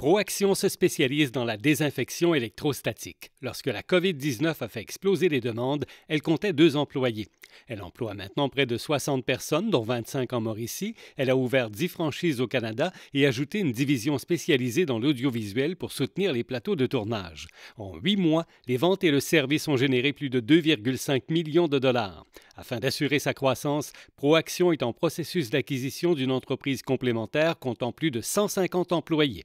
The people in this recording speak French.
Proaction se spécialise dans la désinfection électrostatique. Lorsque la COVID-19 a fait exploser les demandes, elle comptait deux employés. Elle emploie maintenant près de 60 personnes, dont 25 en Mauricie. Elle a ouvert 10 franchises au Canada et ajouté une division spécialisée dans l'audiovisuel pour soutenir les plateaux de tournage. En huit mois, les ventes et le service ont généré plus de 2,5 millions de dollars. Afin d'assurer sa croissance, Proaction est en processus d'acquisition d'une entreprise complémentaire comptant plus de 150 employés.